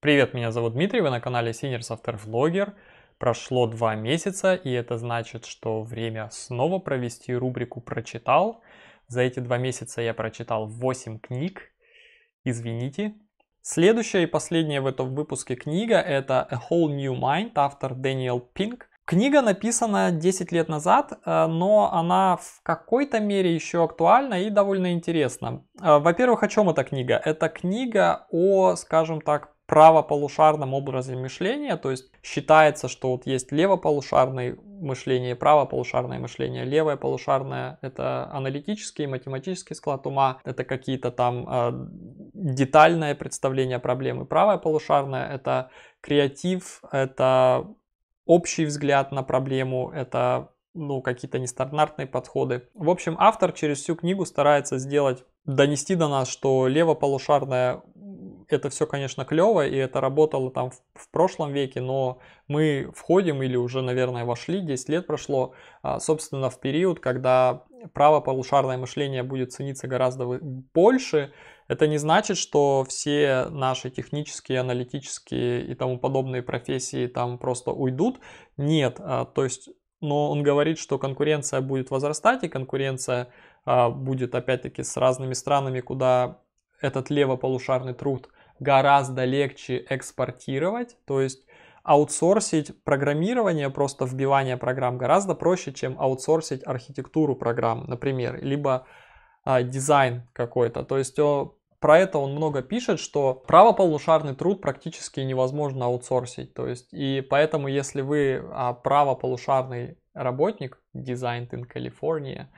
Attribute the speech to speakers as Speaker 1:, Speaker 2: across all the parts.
Speaker 1: Привет, меня зовут Дмитрий, вы на канале Senior Software Vlogger. Прошло два месяца, и это значит, что время снова провести рубрику «Прочитал». За эти два месяца я прочитал 8 книг, извините. Следующая и последняя в этом выпуске книга – это «A Whole New Mind», автор Дэниел Пинк. Книга написана 10 лет назад, э, но она в какой-то мере еще актуальна и довольно интересна. Э, во-первых, о чем эта книга? Это книга о, скажем так, правополушарном образе мышления, то есть считается, что вот есть левополушарное мышление, правополушарное мышление, левое полушарное — это аналитический, математический склад ума, это какие-то там э, детальное представление проблемы, правое полушарное — это креатив, это общий взгляд на проблему, это ну, какие-то нестандартные подходы. В общем, автор через всю книгу старается сделать, донести до нас, что левополушарное это все, конечно, клево, и это работало там в, в прошлом веке, но мы входим или уже, наверное, вошли, 10 лет прошло, а, собственно, в период, когда право-полушарное мышление будет цениться гораздо больше. Это не значит, что все наши технические, аналитические и тому подобные профессии там просто уйдут. Нет, а, то есть, но он говорит, что конкуренция будет возрастать, и конкуренция а, будет опять-таки с разными странами, куда этот левополушарный труд гораздо легче экспортировать, то есть аутсорсить программирование, просто вбивание программ гораздо проще, чем аутсорсить архитектуру программ, например, либо а, дизайн какой-то. То есть о, э, про это он много пишет, что правополушарный труд практически невозможно аутсорсить. То есть, и поэтому, если вы а, правополушарный работник, дизайн in California,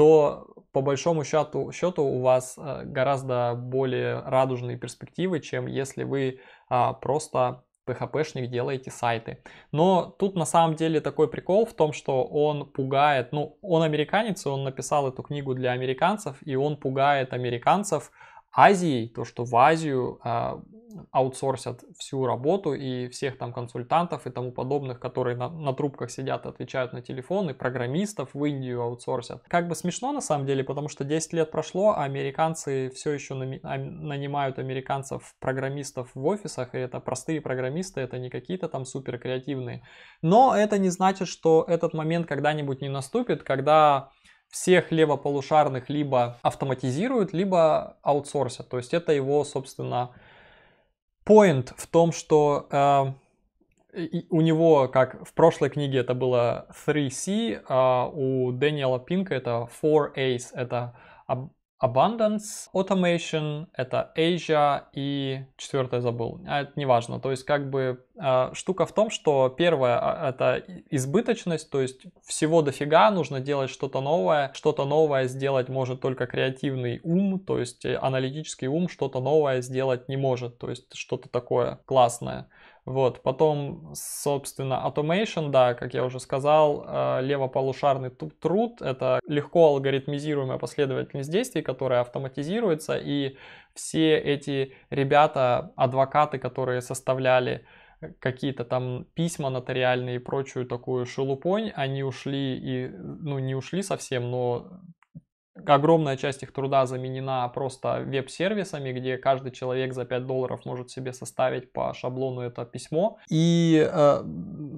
Speaker 1: то по большому счету, счету у вас э, гораздо более радужные перспективы, чем если вы а, просто PHP-шник делаете сайты. Но тут на самом деле такой прикол в том, что он пугает, ну, он американец, и он написал эту книгу для американцев, и он пугает американцев Азией, то, что в Азию а, аутсорсят всю работу и всех там консультантов и тому подобных, которые на, на трубках сидят и отвечают на телефоны, программистов в Индию аутсорсят. Как бы смешно на самом деле, потому что 10 лет прошло, а американцы все еще нами, а, нанимают американцев программистов в офисах, и это простые программисты, это не какие-то там супер креативные. Но это не значит, что этот момент когда-нибудь не наступит, когда всех левополушарных либо автоматизируют, либо аутсорсят. То есть это его, собственно, Point в том, что э, у него, как в прошлой книге это было 3C, а у Дэниела Пинка это 4A's, это Abundance, Automation, это Asia и четвертое забыл. А это не важно. То есть как бы а, штука в том, что первое а, это избыточность, то есть всего дофига нужно делать что-то новое. Что-то новое сделать может только креативный ум, то есть э, аналитический ум что-то новое сделать не может, то есть что-то такое классное. Вот, потом, собственно, automation, да, как я уже сказал, э, левополушарный труд — это легко алгоритмизируемая последовательность действий, которая автоматизируется, и все эти ребята, адвокаты, которые составляли э, какие-то там письма нотариальные и прочую такую шелупонь, они ушли и, ну, не ушли совсем, но огромная часть их труда заменена просто веб-сервисами, где каждый человек за 5 долларов может себе составить по шаблону это письмо. И э,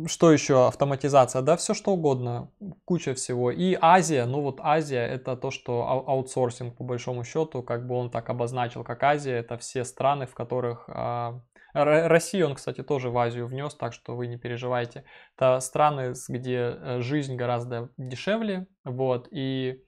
Speaker 1: что еще? Автоматизация, да, все что угодно, куча всего. И Азия, ну вот Азия это то, что аутсорсинг по большому счету, как бы он так обозначил, как Азия, это все страны, в которых... Э, Россию он, кстати, тоже в Азию внес, так что вы не переживайте. Это страны, где э, жизнь гораздо дешевле, вот, и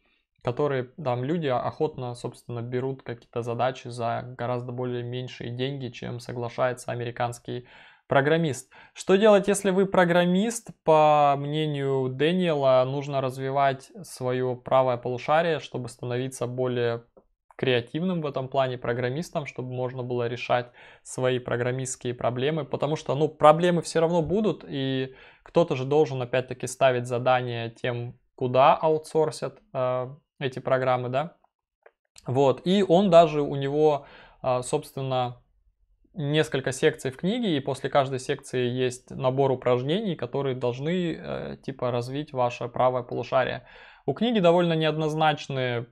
Speaker 1: которые там люди охотно, собственно, берут какие-то задачи за гораздо более меньшие деньги, чем соглашается американский программист. Что делать, если вы программист? По мнению Дэниела, нужно развивать свое правое полушарие, чтобы становиться более креативным в этом плане программистом, чтобы можно было решать свои программистские проблемы, потому что, ну, проблемы все равно будут, и кто-то же должен, опять-таки, ставить задания тем, куда аутсорсят э, эти программы, да. Вот, и он даже, у него, а, собственно, несколько секций в книге, и после каждой секции есть набор упражнений, которые должны, э, типа, развить ваше правое полушарие. У книги довольно неоднозначные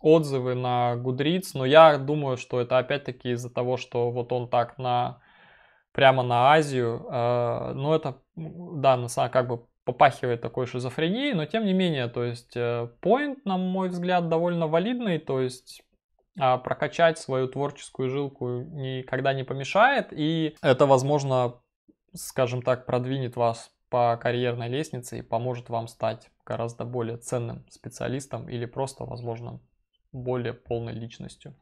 Speaker 1: отзывы на Гудриц, но я думаю, что это опять-таки из-за того, что вот он так на прямо на Азию, э, но это, да, на, самом как бы попахивает такой шизофренией, но тем не менее, то есть э, Point, на мой взгляд, довольно валидный, то есть а, прокачать свою творческую жилку никогда не помешает, и это, возможно, скажем так, продвинет вас по карьерной лестнице и поможет вам стать гораздо более ценным специалистом или просто, возможно, более полной личностью.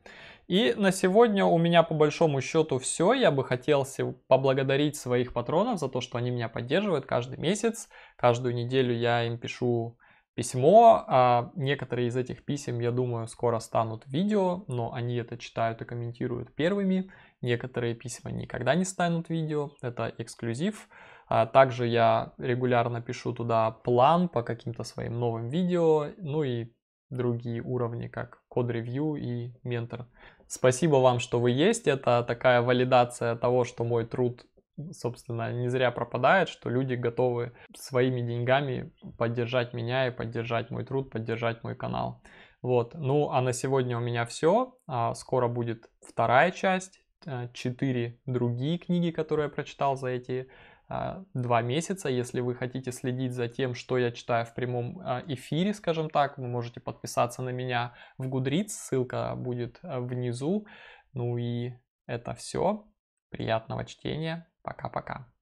Speaker 1: И на сегодня у меня по большому счету все. Я бы хотел поблагодарить своих патронов за то, что они меня поддерживают каждый месяц. Каждую неделю я им пишу письмо. А некоторые из этих писем, я думаю, скоро станут видео, но они это читают и комментируют первыми. Некоторые письма никогда не станут видео. Это эксклюзив. А также я регулярно пишу туда план по каким-то своим новым видео, ну и другие уровни, как код-ревью и ментор. Спасибо вам, что вы есть. Это такая валидация того, что мой труд, собственно, не зря пропадает, что люди готовы своими деньгами поддержать меня и поддержать мой труд, поддержать мой канал. Вот. Ну, а на сегодня у меня все. А, скоро будет вторая часть, э, четыре другие книги, которые я прочитал за эти а, два месяца. Если вы хотите следить за тем, что я читаю в прямом а, эфире, скажем так, вы можете подписаться на меня в Гудриц, ссылка будет а, внизу. Ну и это все. Приятного чтения. Пока-пока.